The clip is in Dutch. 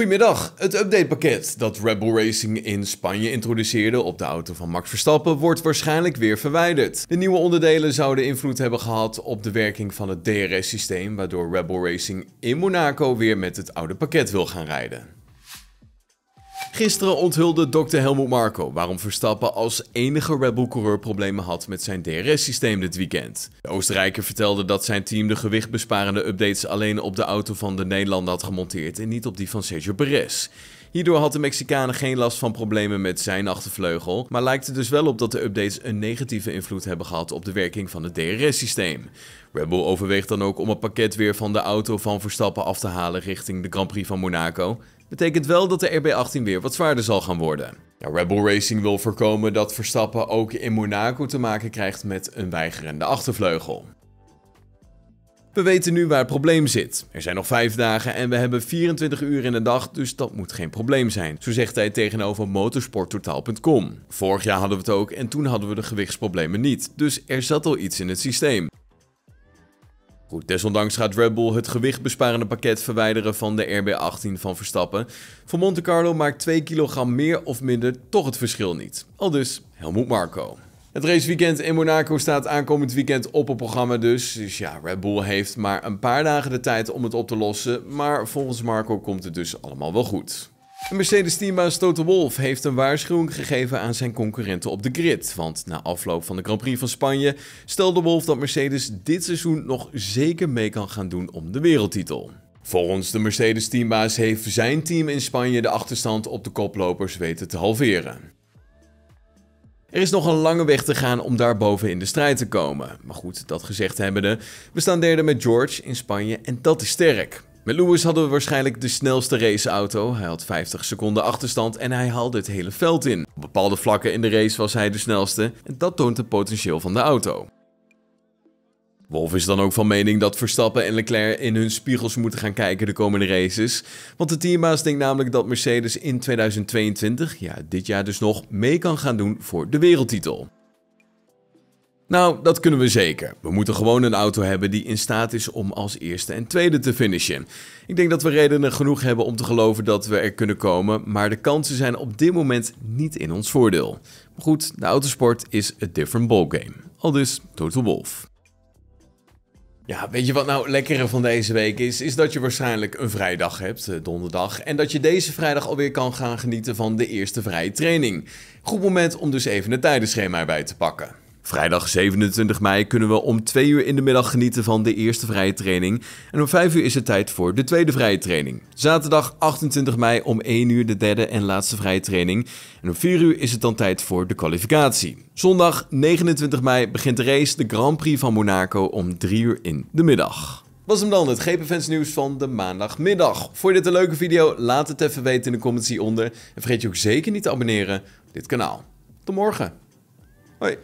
Goedemiddag. Het updatepakket dat Red Bull Racing in Spanje introduceerde op de auto van Max Verstappen wordt waarschijnlijk weer verwijderd. De nieuwe onderdelen zouden invloed hebben gehad op de werking van het DRS-systeem, waardoor Red Bull Racing in Monaco weer met het oude pakket wil gaan rijden. Gisteren onthulde Dr. Helmut Marko waarom Verstappen als enige Red Bull coureur problemen had met zijn DRS-systeem dit weekend. De Oostenrijker vertelde dat zijn team de gewichtbesparende updates alleen op de auto van de Nederlander had gemonteerd en niet op die van Sergio Perez. Hierdoor had de Mexicanen geen last van problemen met zijn achtervleugel, maar lijkt het dus wel op dat de updates een negatieve invloed hebben gehad op de werking van het DRS-systeem. Rebel overweegt dan ook om het pakket weer van de auto van Verstappen af te halen richting de Grand Prix van Monaco. Betekent wel dat de RB18 weer wat zwaarder zal gaan worden. Nou, Rebel Racing wil voorkomen dat Verstappen ook in Monaco te maken krijgt met een weigerende achtervleugel. We weten nu waar het probleem zit. Er zijn nog 5 dagen en we hebben 24 uur in de dag, dus dat moet geen probleem zijn. Zo zegt hij tegenover motorsporttotaal.com. Vorig jaar hadden we het ook en toen hadden we de gewichtsproblemen niet, dus er zat al iets in het systeem. Goed, desondanks gaat Red Bull het gewichtbesparende pakket verwijderen van de RB18 van Verstappen. Voor Monte Carlo maakt 2 kilogram meer of minder toch het verschil niet. Al dus Helmoet Marco. Het raceweekend in Monaco staat aankomend weekend op het programma dus. Dus ja, Red Bull heeft maar een paar dagen de tijd om het op te lossen. Maar volgens Marco komt het dus allemaal wel goed. Mercedes-teambaas Toto Wolff heeft een waarschuwing gegeven aan zijn concurrenten op de grid. Want na afloop van de Grand Prix van Spanje stelde Wolff dat Mercedes dit seizoen nog zeker mee kan gaan doen om de wereldtitel. Volgens de Mercedes-teambaas heeft zijn team in Spanje de achterstand op de koplopers weten te halveren. Er is nog een lange weg te gaan om daarboven in de strijd te komen. Maar goed, dat gezegd hebbende, we staan derde met George in Spanje en dat is sterk. Met Lewis hadden we waarschijnlijk de snelste raceauto. Hij had 50 seconden achterstand en hij haalde het hele veld in. Op bepaalde vlakken in de race was hij de snelste en dat toont het potentieel van de auto. Wolf is dan ook van mening dat Verstappen en Leclerc in hun spiegels moeten gaan kijken de komende races. Want de teambaas denkt namelijk dat Mercedes in 2022, ja dit jaar dus nog, mee kan gaan doen voor de wereldtitel. Nou, dat kunnen we zeker. We moeten gewoon een auto hebben die in staat is om als eerste en tweede te finishen. Ik denk dat we redenen genoeg hebben om te geloven dat we er kunnen komen, maar de kansen zijn op dit moment niet in ons voordeel. Maar goed, de autosport is a different ballgame. Al dus Total Wolf. Ja, weet je wat nou lekkere van deze week is? Is dat je waarschijnlijk een vrijdag hebt, eh, donderdag. En dat je deze vrijdag alweer kan gaan genieten van de eerste vrije training. Goed moment om dus even het tijdenschema erbij te pakken. Vrijdag 27 mei kunnen we om 2 uur in de middag genieten van de eerste vrije training. En om 5 uur is het tijd voor de tweede vrije training. Zaterdag 28 mei om 1 uur de derde en laatste vrije training. En om 4 uur is het dan tijd voor de kwalificatie. Zondag 29 mei begint de race, de Grand Prix van Monaco, om 3 uur in de middag was hem dan, het GPFans nieuws van de maandagmiddag. Vond je dit een leuke video? Laat het even weten in de comments hieronder. En vergeet je ook zeker niet te abonneren op dit kanaal. Tot morgen. Hoi.